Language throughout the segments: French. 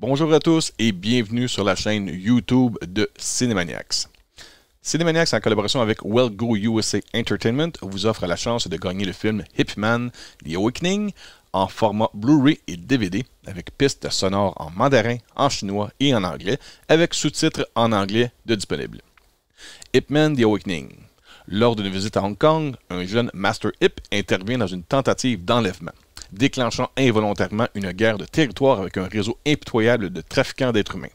Bonjour à tous et bienvenue sur la chaîne YouTube de Cinemaniacs. Cinemaniacs, en collaboration avec WellGo USA Entertainment, vous offre la chance de gagner le film «Hipman The Awakening en format Blu-ray et DVD avec pistes sonores en mandarin, en chinois et en anglais avec sous-titres en anglais de disponibles. «Hipman The Awakening. Lors d'une visite à Hong Kong, un jeune Master Hip intervient dans une tentative d'enlèvement déclenchant involontairement une guerre de territoire avec un réseau impitoyable de trafiquants d'êtres humains.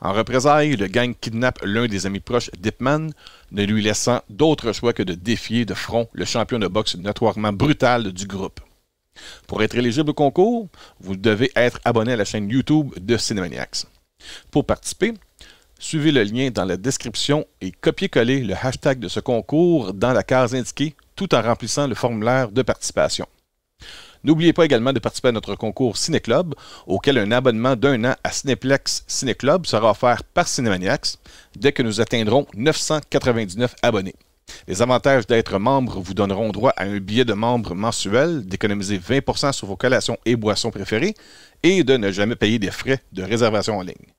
En représailles, le gang kidnappe l'un des amis proches d'Ipman, ne lui laissant d'autre choix que de défier de front le champion de boxe notoirement brutal du groupe. Pour être éligible au concours, vous devez être abonné à la chaîne YouTube de Cinemaniacs. Pour participer, suivez le lien dans la description et copiez-collez le hashtag de ce concours dans la case indiquée tout en remplissant le formulaire de participation. N'oubliez pas également de participer à notre concours Cinéclub, auquel un abonnement d'un an à Cineplex Cinéclub sera offert par Cinemaniacs dès que nous atteindrons 999 abonnés. Les avantages d'être membre vous donneront droit à un billet de membre mensuel, d'économiser 20 sur vos collations et boissons préférées et de ne jamais payer des frais de réservation en ligne.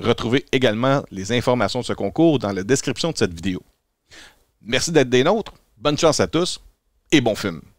Retrouvez également les informations de ce concours dans la description de cette vidéo. Merci d'être des nôtres, bonne chance à tous et bon film.